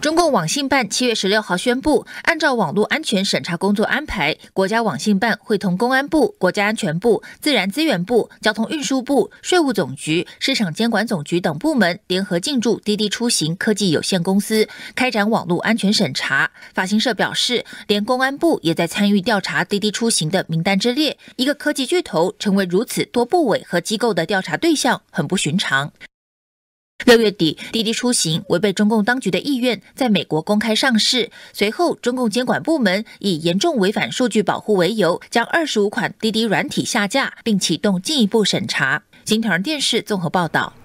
中共网信办七月十六号宣布，按照网络安全审查工作安排，国家网信办会同公安部、国家安全部、自然资源部、交通运输部、税务总局、市场监管总局等部门联合进驻滴滴出行科技有限公司开展网络安全审查。法新社表示，连公安部也在参与调查滴滴出行的名单之列。一个科技巨头成为如此多部委和机构的调查对象，很不寻常。六月底，滴滴出行违背中共当局的意愿，在美国公开上市。随后，中共监管部门以严重违反数据保护为由，将二十五款滴滴软体下架，并启动进一步审查。新唐人电视综合报道。